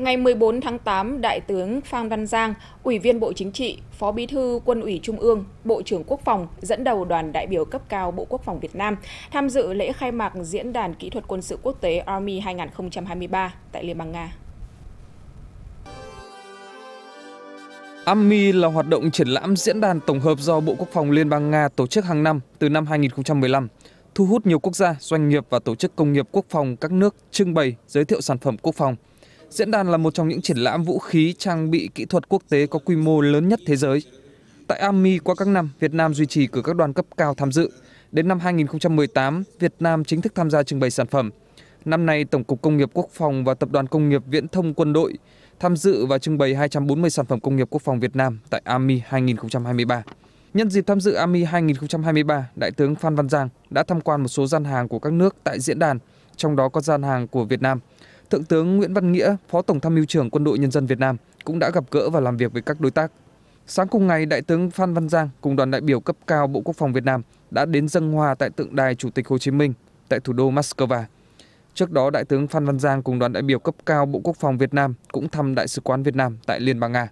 Ngày 14 tháng 8, Đại tướng Phan Văn Giang, Ủy viên Bộ Chính trị, Phó Bí thư Quân ủy Trung ương, Bộ trưởng Quốc phòng dẫn đầu đoàn đại biểu cấp cao Bộ Quốc phòng Việt Nam tham dự lễ khai mạc Diễn đàn Kỹ thuật Quân sự Quốc tế Army 2023 tại Liên bang Nga. AMI là hoạt động triển lãm diễn đàn tổng hợp do Bộ Quốc phòng Liên bang Nga tổ chức hàng năm từ năm 2015, thu hút nhiều quốc gia, doanh nghiệp và tổ chức công nghiệp quốc phòng các nước trưng bày, giới thiệu sản phẩm quốc phòng – Diễn đàn là một trong những triển lãm vũ khí trang bị kỹ thuật quốc tế có quy mô lớn nhất thế giới. Tại AMI qua các năm, Việt Nam duy trì cử các đoàn cấp cao tham dự. Đến năm 2018, Việt Nam chính thức tham gia trưng bày sản phẩm. Năm nay, Tổng cục Công nghiệp Quốc phòng và Tập đoàn Công nghiệp Viễn thông Quân đội tham dự và trưng bày 240 sản phẩm công nghiệp quốc phòng Việt Nam tại AMI 2023. Nhân dịp tham dự AMI 2023, Đại tướng Phan Văn Giang đã tham quan một số gian hàng của các nước tại diễn đàn, trong đó có gian hàng của Việt Nam – thượng tướng nguyễn văn nghĩa phó tổng tham mưu trưởng quân đội nhân dân việt nam cũng đã gặp gỡ và làm việc với các đối tác sáng cùng ngày đại tướng phan văn giang cùng đoàn đại biểu cấp cao bộ quốc phòng việt nam đã đến dân hoa tại tượng đài chủ tịch hồ chí minh tại thủ đô moscow trước đó đại tướng phan văn giang cùng đoàn đại biểu cấp cao bộ quốc phòng việt nam cũng thăm đại sứ quán việt nam tại liên bang nga